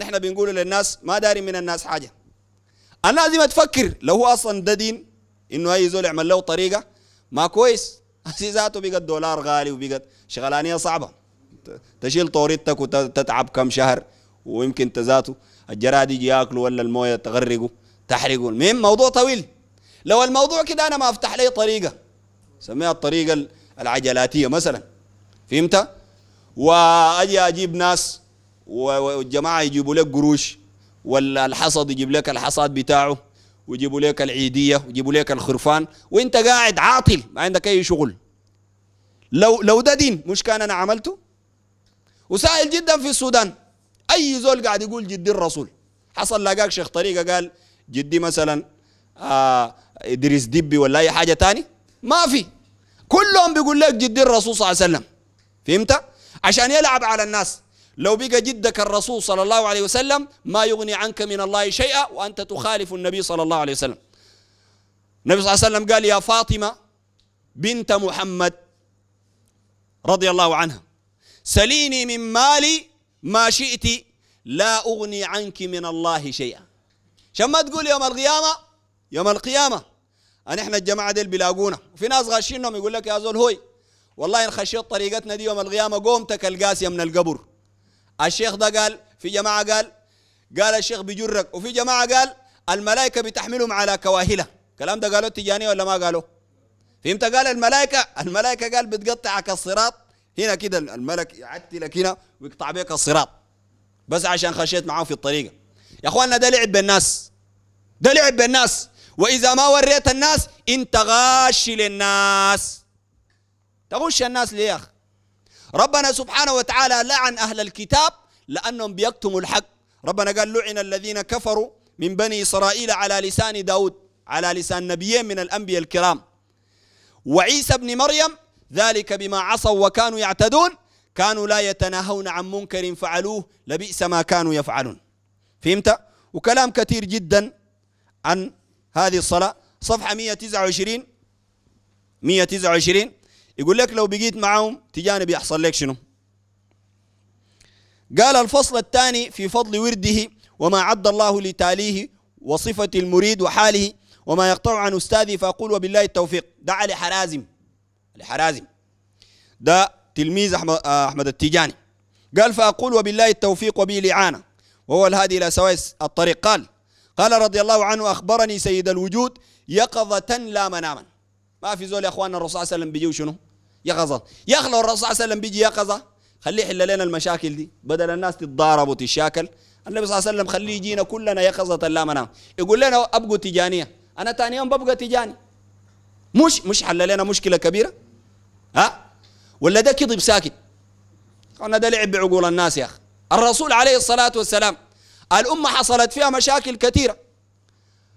نحن بنقول للناس ما داري من الناس حاجة الناس لازم تفكر لو هو أصلا ده دين إنه أي زول يعمل له طريقة ما كويس هسي ذاته دولار غالي وبقت شغلانية صعبة تشيل طوريتك وتتعب كم شهر ويمكن تزاته الجراد يجي ياكلوا ولا المويه تغرقه تحرقه المهم موضوع طويل لو الموضوع كده انا ما افتح لي طريقه سميها الطريقه العجلاتيه مثلا فهمت واجي اجيب ناس والجماعه يجيبوا لك قروش ولا الحصد يجيب لك الحصاد بتاعه ويجيبوا لك العيديه ويجيبوا لك الخرفان وانت قاعد عاطل ما عندك اي شغل لو لو ده دين مش كان انا عملته وسائل جدا في السودان اي زول قاعد يقول جدي الرسول حصل لقاك شيخ طريقه قال جدي مثلا آه ادريس دبي ولا اي حاجه تاني ما في كلهم بيقول لك جد الرسول صلى الله عليه وسلم فهمت عشان يلعب على الناس لو بقى جدك الرسول صلى الله عليه وسلم ما يغني عنك من الله شيئا وانت تخالف النبي صلى الله عليه وسلم النبي صلى الله عليه وسلم قال يا فاطمه بنت محمد رضي الله عنها سليني من مالي ما شئت لا اغني عنك من الله شيئا عشان ما تقول يوم القيامه يوم القيامه أن إحنا الجماعة ديل بيلاقونا وفي ناس غاشينهم يقول لك يا زول هوي والله إن خشيت طريقتنا دي يوم القيامة قومتك القاسية من القبر الشيخ ده قال في جماعة قال قال الشيخ بيجرك وفي جماعة قال الملائكة بتحملهم على كواهلة كلام ده قالوا تجاني ولا ما قالوا فهمت قال الملائكة الملائكة قال بتقطعك الصراط هنا كده الملك يعتلك هنا ويقطع بيك الصراط بس عشان خشيت معاه في الطريقة يا اخواننا ده لعب بالناس ده لعب بالناس وإذا ما وريت الناس أنت غاشي للناس تغش الناس ليه يا أخي ربنا سبحانه وتعالى لعن أهل الكتاب لأنهم بيكتموا الحق ربنا قال لعن الذين كفروا من بني إسرائيل على لسان داود على لسان نبيين من الأنبياء الكرام وعيسى بن مريم ذلك بما عصوا وكانوا يعتدون كانوا لا يتناهون عن منكر فعلوه لبئس ما كانوا يفعلون فهمت وكلام كثير جدا عن هذه الصلاة صفحة 129 129 يقول لك لو بقيت معهم تجانب يحصل لك شنو قال الفصل الثاني في فضل ورده وما عد الله لتاليه وصفة المريد وحاله وما يقطع عن أستاذي فأقول وبالله التوفيق ده علي حرازم علي حرازم ده تلميذ أحمد, آه، أحمد التيجاني قال فأقول وبالله التوفيق وبه لعانة وهو الهادي إلى سواء الطريق قال قال رضي الله عنه أخبرني سيد الوجود يقظة لا مناما ما في زول يا أخواننا الرسول صلى الله عليه وسلم بيجي وشنو يقظة يا أخي لو الرسول صلى الله عليه وسلم بيجي يقظة خليه يحل لنا المشاكل دي بدل الناس تتضارب وتتشاكل النبي صلى الله عليه وسلم خليه يجينا كلنا يقظة لا منام يقول لنا أبقوا تجانية أنا ثاني يوم ببقى تجاني مش مش حل لنا مشكلة كبيرة ها ولا ده كذب ساكت أنا ده لعب بعقول الناس يا أخي الرسول عليه الصلاة والسلام الأمة حصلت فيها مشاكل كثيرة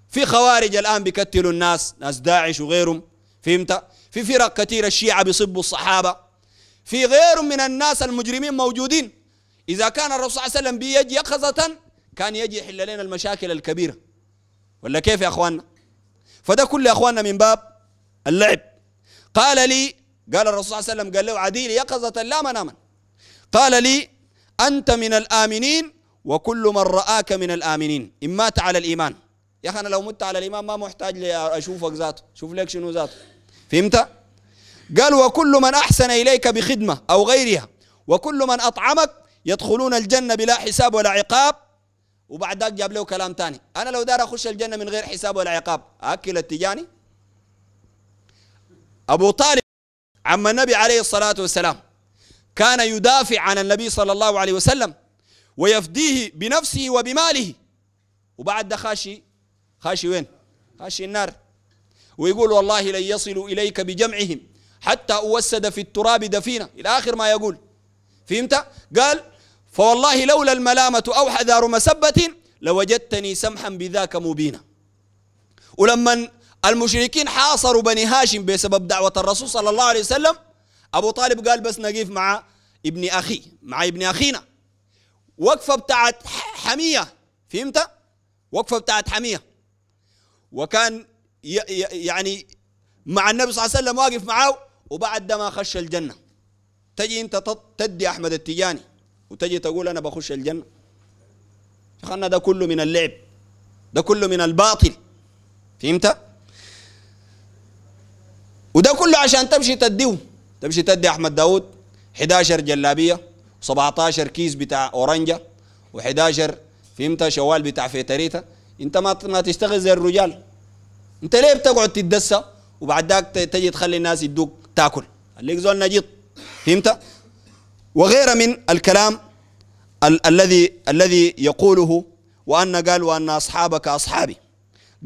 في خوارج الآن بيكتلوا الناس ناس داعش وغيرهم فهمت في فرق كثيرة الشيعة بيصبوا الصحابة في غير من الناس المجرمين موجودين إذا كان الرسول صلى الله عليه وسلم بيجي يقظة كان يجي يحل لنا المشاكل الكبيرة ولا كيف يا أخواننا فده كل يا أخواننا من باب اللعب قال لي قال الرسول صلى الله عليه وسلم قال له عديل يقظة لا مناما قال لي أنت من الآمنين وكل من رآك من الآمنين إن مات على الإيمان يا أخي أنا لو مت على الإيمان ما محتاج لي أشوفك ذاته شوف لك شنو ذاته فهمت؟ قال وكل من أحسن إليك بخدمة أو غيرها وكل من أطعمك يدخلون الجنة بلا حساب ولا عقاب وبعد ذاك جاب له كلام تاني أنا لو دار أخش الجنة من غير حساب ولا عقاب أكل التجاني أبو طالب عم النبي عليه الصلاة والسلام كان يدافع عن النبي صلى الله عليه وسلم ويفديه بنفسه وبماله وبعد ده خاشي خاشي وين خاشي النار ويقول والله لن يصلوا إليك بجمعهم حتى أوسد في التراب دفينة إلى آخر ما يقول فهمت قال فوالله لولا الملامة أو حذار مسبة لوجدتني سمحا بذاك مبينا ولما المشركين حاصروا بني هاشم بسبب دعوة الرسول صلى الله عليه وسلم أبو طالب قال بس نقيف مع ابن أخي مع ابن أخينا وقفه بتاعت حميه فهمت وقفه بتاعت حميه وكان يعني مع النبي صلى الله عليه وسلم واقف معاه وبعد ما خش الجنه تجي انت تدي احمد التجاني وتجي تقول انا بخش الجنه خلنا ده كله من اللعب ده كله من الباطل فهمت وده كله عشان تمشي تديه تمشي تدي احمد داود 11 جلابيه 17 كيس بتاع اورنجا و11 فهمت شوال بتاع فيتريتا انت ما ما تشتغل زي الرجال انت ليه بتقعد تدسى وبعد ذاك تجي تخلي الناس يدوك تاكل خليك زول نجيط فهمت وغير من الكلام ال- الذي الذي يقوله وان قال وان اصحابك اصحابي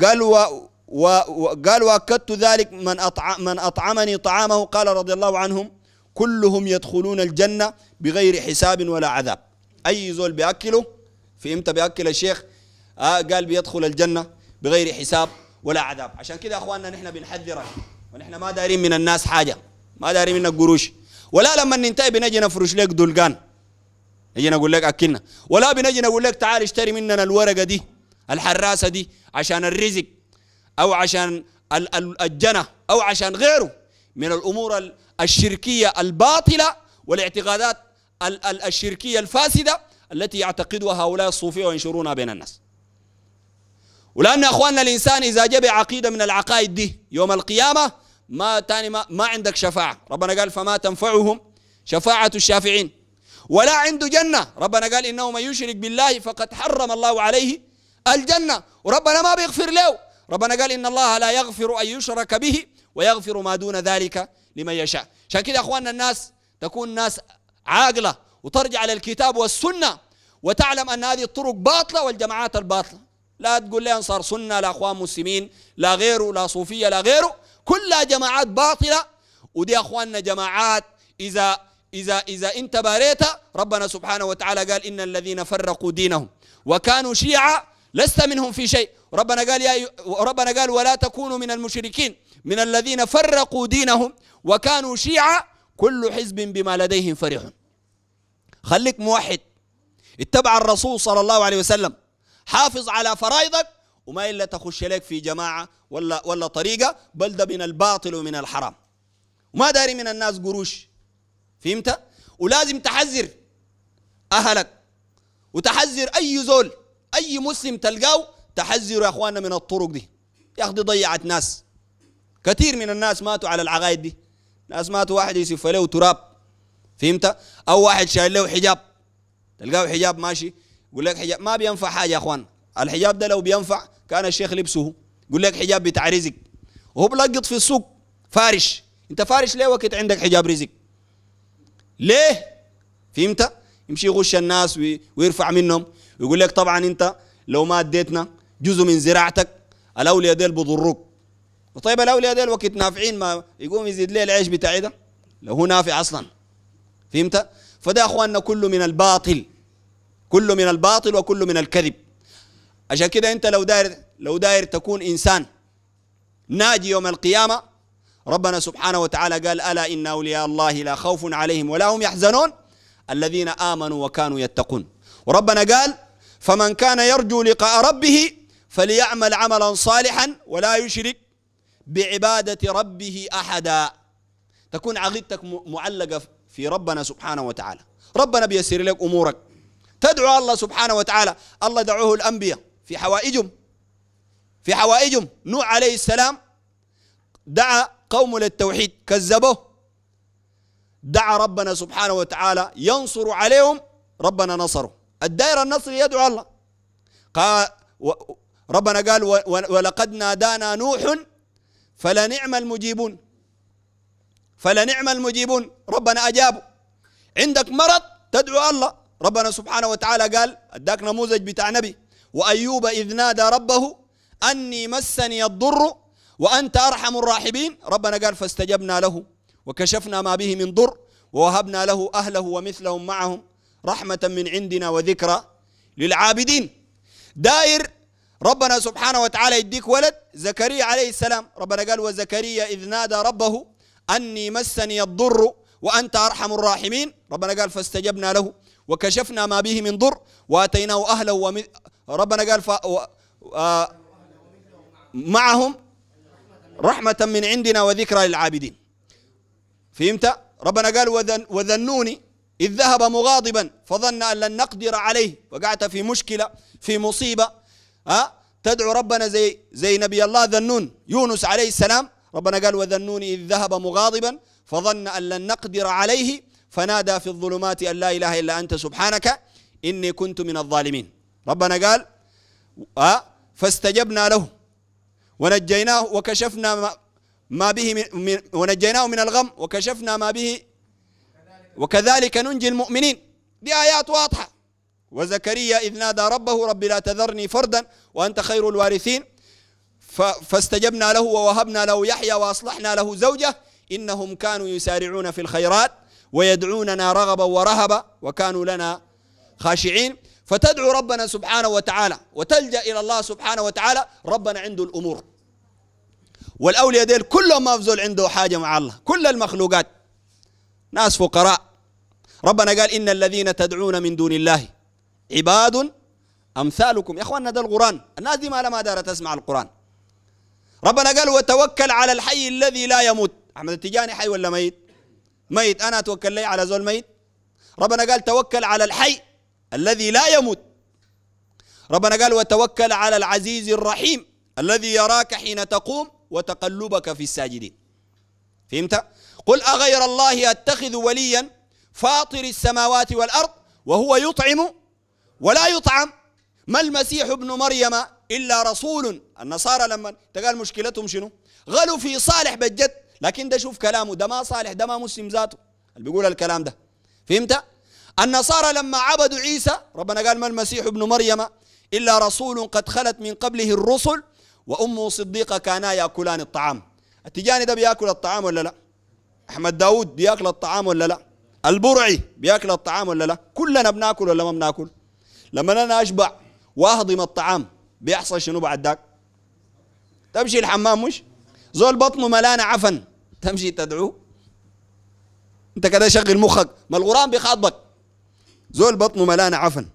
قال و و قال واكدت ذلك من أطعم من اطعمني طعامه قال رضي الله عنهم كلهم يدخلون الجنه بغير حساب ولا عذاب أي زول بيأكله في إمتى بيأكل الشيخ آه قال بيدخل الجنة بغير حساب ولا عذاب عشان كده أخواننا نحن بنحذرك ونحن ما دارين من الناس حاجة ما دارين منك قروش ولا لما ننتهي بنجي نفرش لك دلقان نجي نقول لك أكلنا ولا بنجي نقول لك تعال اشتري مننا الورقة دي الحراسة دي عشان الرزق أو عشان الجنة أو عشان غيره من الأمور الشركية الباطلة والاعتقادات الشركية الفاسدة التي يعتقدها هؤلاء الصوفية وينشرونها بين الناس ولأن أخواننا الإنسان إذا جاء عقيدة من العقائد دي يوم القيامة ما تاني ما, ما عندك شفاعة ربنا قال فما تنفعهم شفاعة الشافعين ولا عنده جنة ربنا قال إنه من يشرك بالله فقد حرم الله عليه الجنة وربنا ما بيغفر له ربنا قال إن الله لا يغفر أن يشرك به ويغفر ما دون ذلك لمن يشاء عشان كده أخواننا الناس تكون ناس عاقلة وترجع للكتاب والسنة وتعلم أن هذه الطرق باطلة والجماعات الباطلة لا تقول لي أنصار سنة لا أخوان مسلمين لا غيره لا صوفية لا غيره كلها جماعات باطلة ودي أخواننا جماعات إذا إذا إذا أنت باريت ربنا سبحانه وتعالى قال إن الذين فرقوا دينهم وكانوا شيعا لست منهم في شيء ربنا قال يا ربنا قال ولا تكونوا من المشركين من الذين فرقوا دينهم وكانوا شيعا كل حزب بما لديهم فرح خليك موحد اتبع الرسول صلى الله عليه وسلم حافظ على فرائضك وما إلا تخش لك في جماعة ولا, ولا طريقة بل ده من الباطل ومن الحرام وما داري من الناس قروش فهمت؟ ولازم تحذر أهلك وتحذر أي زول أي مسلم تلقاه تحذروا يا أخواننا من الطرق دي يا أخي ضيعت ناس كثير من الناس ماتوا على العقائد دي ناس ماتوا واحد يسف له تراب فهمت او واحد شايل له حجاب تلقاه حجاب ماشي يقول لك حجاب ما بينفع حاجه يا اخوان الحجاب ده لو بينفع كان الشيخ لبسه يقول لك حجاب بتاع رزق وهو بلقط في السوق فارش انت فارش ليه وقت عندك حجاب رزق ليه فهمت يمشي يغش الناس ويرفع منهم ويقول لك طبعا انت لو ما اديتنا جزء من زراعتك الاولياء ديل بضروك طيب الاولياء ديل وقت نافعين ما يقوم يزيد ليه العيش بتاعي ده لو هو نافع اصلا فهمت فده اخواننا كله من الباطل كله من الباطل وكله من الكذب عشان كده انت لو داير لو داير تكون انسان ناجي يوم القيامه ربنا سبحانه وتعالى قال الا ان اولياء الله لا خوف عليهم ولا هم يحزنون الذين امنوا وكانوا يتقون وربنا قال فمن كان يرجو لقاء ربه فليعمل عملا صالحا ولا يشرك بعبادة ربه أحدا تكون عقيدتك معلقة في ربنا سبحانه وتعالى ربنا بيسر لك أمورك تدعو الله سبحانه وتعالى الله دعوه الأنبياء في حوائجهم في حوائجهم نوح عليه السلام دعا قومه للتوحيد كذبوه دعا ربنا سبحانه وتعالى ينصر عليهم ربنا نصره الدائرة النصر يدعو الله قال ربنا قال ولقد نادانا نوح فلا نعم المجيبون فلا نعم المجيبون ربنا أجابه عندك مرض تدعو الله ربنا سبحانه وتعالى قال اداك نموذج بتاع نبي وأيوب إذ نادى ربه أني مسني الضر وأنت أرحم الراحمين ربنا قال فاستجبنا له وكشفنا ما به من ضر ووهبنا له أهله ومثلهم معهم رحمة من عندنا وذكرى للعابدين داير ربنا سبحانه وتعالى يديك ولد زكريا عليه السلام ربنا قال وزكريا إذ نادى ربه أني مسني الضر وأنت أرحم الراحمين ربنا قال فاستجبنا له وكشفنا ما به من ضر واتيناه اهله ومن ربنا قال ف... و... آ... معهم رحمة من عندنا وذكرى للعابدين فهمت؟ ربنا قال وذن... وذنوني إذ ذهب مغاضبا فظن أن لن نقدر عليه وقعت في مشكلة في مصيبة ها تدعو ربنا زي زي نبي الله ذنون يونس عليه السلام ربنا قال وذنون إذ ذهب مغاضبا فظن أن لن نقدر عليه فنادى في الظلمات أن لا إله إلا أنت سبحانك إني كنت من الظالمين ربنا قال أه فاستجبنا له ونجيناه وكشفنا ما, ما به من, من ونجيناه من الغم وكشفنا ما به وكذلك ننجي المؤمنين دي آيات واضحة وزكريا إذ نادى ربه رب لا تذرني فردا وأنت خير الوارثين فاستجبنا له ووهبنا له يحيى وأصلحنا له زوجه إنهم كانوا يسارعون في الخيرات ويدعوننا رغبا ورهبا وكانوا لنا خاشعين فتدعو ربنا سبحانه وتعالى وتلجأ إلى الله سبحانه وتعالى ربنا عنده الأمور والأولياء ديل كلهم مفزول عنده حاجة مع الله كل المخلوقات ناس فقراء ربنا قال إن الذين تدعون من دون الله عباد أمثالكم يا أخواننا ده القرآن الناس دي ما لها ما دارت تسمع القرآن ربنا قال وتوكل على الحي الذي لا يموت أحمد التجاني حي ولا ميت ميت أنا أتوكل لي على زول ميت ربنا قال توكل على الحي الذي لا يموت ربنا قال وتوكل على العزيز الرحيم الذي يراك حين تقوم وتقلبك في الساجدين فهمت؟ قل أغير الله أتخذ وليا فاطر السماوات والأرض وهو يطعم ولا يطعم ما المسيح ابن مريم إلا رسول النصارى لما تقال مشكلتهم شنو غلوا في صالح بجد لكن ده شوف كلامه ده ما صالح ده ما مسلم ذاته اللي بيقول الكلام ده فهمت النصارى لما عبدوا عيسى ربنا قال ما المسيح ابن مريم إلا رسول قد خلت من قبله الرسل وأمه صديقة كانا يأكلان الطعام التجاني ده بيأكل الطعام ولا لا أحمد داود بيأكل الطعام ولا لا البرعي بيأكل الطعام ولا لا كلنا بناكل ولا ما بناكل لما انا اشبع واهضم الطعام بيحصل شنو بعد ذاك تمشي الحمام مش زول بطنه ملان عفن تمشي تدعوه انت كده شغل مخك ما القران بيخاطبك زول بطنه ملان عفن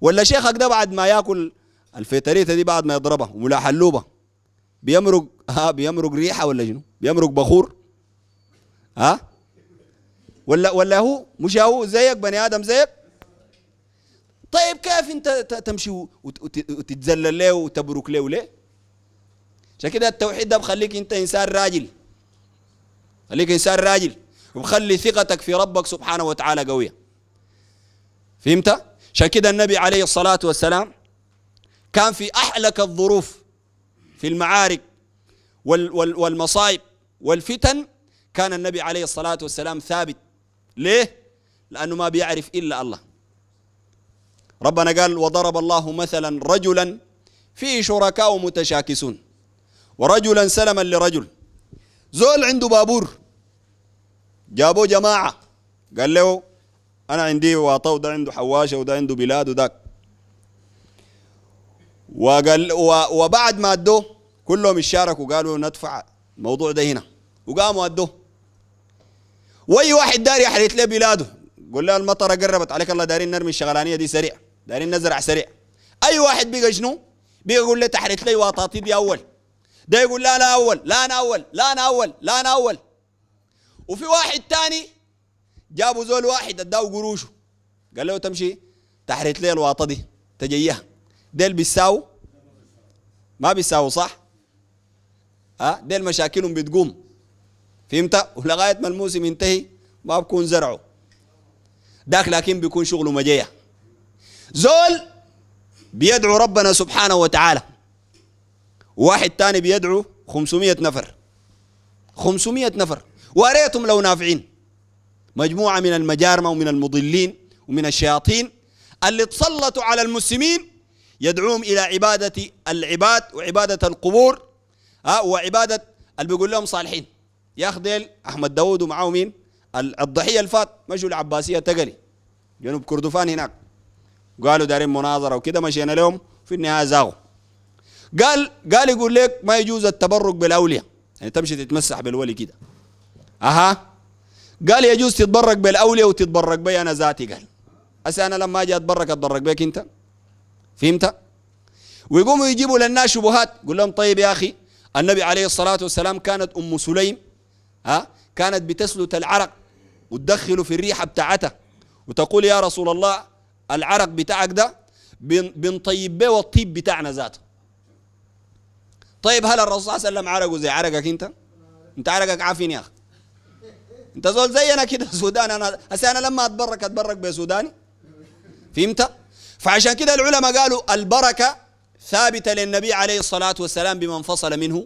ولا شيخك ده بعد ما ياكل الفيتريته دي بعد ما يضربها ولا حلوبه بيمرق ها بيمرق ريحه ولا شنو بيمرق بخور ها ولا ولا هو مش هو زيك بني ادم زيك طيب كيف انت تمشي وتتذلل له وتبرك له ليه؟ عشان كده التوحيد ده بخليك انت انسان راجل خليك انسان راجل وبخلي ثقتك في ربك سبحانه وتعالى قويه فهمت؟ عشان كده النبي عليه الصلاه والسلام كان في احلك الظروف في المعارك والمصائب والفتن كان النبي عليه الصلاه والسلام ثابت ليه؟ لانه ما بيعرف الا الله ربنا قال وضرب الله مثلا رجلا فيه شركاء متشاكسون ورجلا سلما لرجل زول عنده بابور جابوا جماعة قال له أنا عندي واطا وده عنده حواشة وده عنده بلاد وذاك وقال وبعد ما أدوه كلهم اشاركوا قالوا ندفع الموضوع ده هنا وقاموا أدوه واي واحد داري يحرث له بلاده قول له المطره قربت عليك الله دارين نرمي الشغلانيه دي سريع دارين نزرع سريع اي واحد بيقى شنو بيجي يقول لي تحرت لي واطاطي دي اول ده يقول لا انا اول لا انا اول لا انا اول لا انا اول وفي واحد تاني جابوا زول واحد اداه قروشه قال له تمشي تحرت لي الواطه دي تجيها ديل بيساو ما بيساو صح ها ديل مشاكلهم بتقوم فهمت ولغايه ما الموسم ينتهي ما بكون زرعه داك لكن بيكون شغله مجيه زول بيدعو ربنا سبحانه وتعالى واحد تاني بيدعو 500 نفر 500 نفر وريتهم لو نافعين مجموعة من المجارمة ومن المضلين ومن الشياطين اللي تسلطوا على المسلمين يدعوهم إلى عبادة العباد وعبادة القبور ها وعبادة اللي بيقول لهم صالحين يا أحمد داود ومعاه مين الضحية الفات مجهول العباسية تقلي جنوب كردفان هناك قالوا دارين مناظره وكده مشينا لهم في النهايه زاغوا قال قال يقول لك ما يجوز التبرك بالاولياء يعني تمشي تتمسح بالولي كده اها قال يجوز تتبرك بالاولياء وتتبرك بي انا ذاتي قال هسه انا لما اجي اتبرك اتبرك بيك انت فهمت ويقوموا يجيبوا للناس شبهات يقول لهم طيب يا اخي النبي عليه الصلاه والسلام كانت ام سليم ها كانت بتسلت العرق وتدخله في الريحه بتاعتها وتقول يا رسول الله العرق بتاعك ده بنطيب به والطيب بتاعنا ذاته طيب هل الرسول صلى الله عليه وسلم عرقه زي عرقك انت انت عرقك عافين يا اخي انت زول زينا كده سوداني انا هسه انا لما اتبرك اتبرك بسوداني فهمت فعشان كده العلماء قالوا البركه ثابته للنبي عليه الصلاه والسلام بما انفصل منه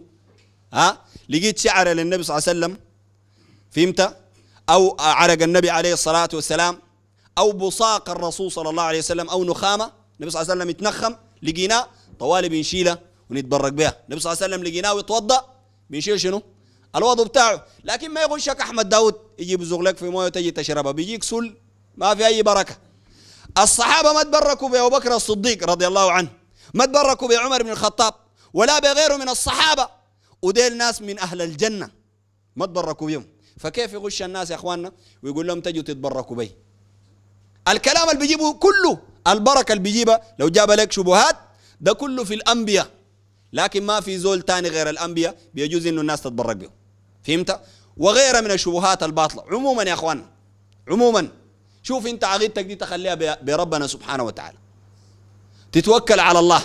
ها لقيت شعر للنبي صلى الله عليه وسلم فهمت او عرق النبي عليه الصلاه والسلام أو بصاق الرسول صلى الله عليه وسلم أو نخامة النبي صلى الله عليه وسلم يتنخم لقيناه طوالي بنشيلها ونتبرك بها النبي صلى الله عليه وسلم لقيناه ويتوضأ بنشيل شنو الوضوء بتاعه لكن ما يغشك أحمد داود يجي بزغلك في مويه وتجي تشربها بيجيك سل ما في أي بركة الصحابة ما تبركوا بأبو بكر الصديق رضي الله عنه ما تبركوا بعمر بن الخطاب ولا بغيره من الصحابة وديل ناس من أهل الجنة ما تبركوا بهم فكيف يغش الناس يا اخواننا ويقول لهم تجوا تتبركوا بي الكلام اللي بيجيبه كله البركه اللي بيجيبها لو جاب لك شبهات ده كله في الانبياء لكن ما في زول تاني غير الانبياء بيجوز انه الناس تتبرك به فهمت وغيرها من الشبهات الباطله عموما يا اخوان عموما شوف انت عقيدتك دي تخليها بربنا سبحانه وتعالى تتوكل على الله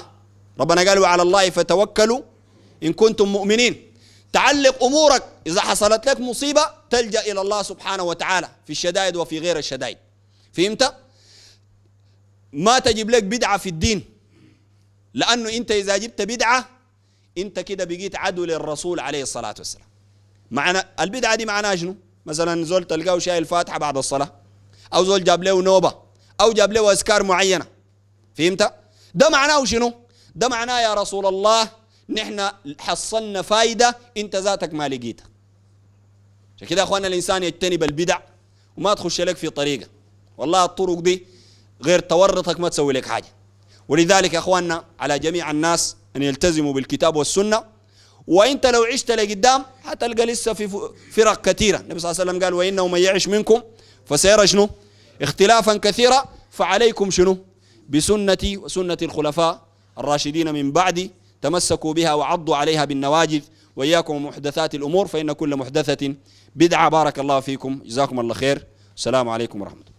ربنا قال وعلى الله فتوكلوا ان كنتم مؤمنين تعلق امورك اذا حصلت لك مصيبه تلجا الى الله سبحانه وتعالى في الشدائد وفي غير الشدائد فهمت ما تجيب لك بدعه في الدين لانه انت اذا جبت بدعه انت كده بقيت عدو للرسول عليه الصلاه والسلام معنا البدعه دي معناها شنو مثلا زول تلقاه شايل الفاتحة بعد الصلاه او زول جاب له نوبه او جاب له اذكار معينه فهمت ده معناه شنو ده معناه يا رسول الله نحن حصلنا فايده انت ذاتك ما لقيتها عشان كده يا اخوانا الانسان يجتنب البدع وما تخش لك في طريقه والله الطرق دي غير تورطك ما تسوي لك حاجة ولذلك يا أخواننا على جميع الناس أن يلتزموا بالكتاب والسنة وانت لو عشت لقدام حتلقى لسه في فرق كثيره النبي صلى الله عليه وسلم قال وانه من يعش منكم فسيرى شنو اختلافا كثيرا فعليكم شنو بسنتي وسنه الخلفاء الراشدين من بعدي تمسكوا بها وعضوا عليها بالنواجذ واياكم محدثات الامور فان كل محدثه بدعه بارك الله فيكم جزاكم الله خير السلام عليكم ورحمه الله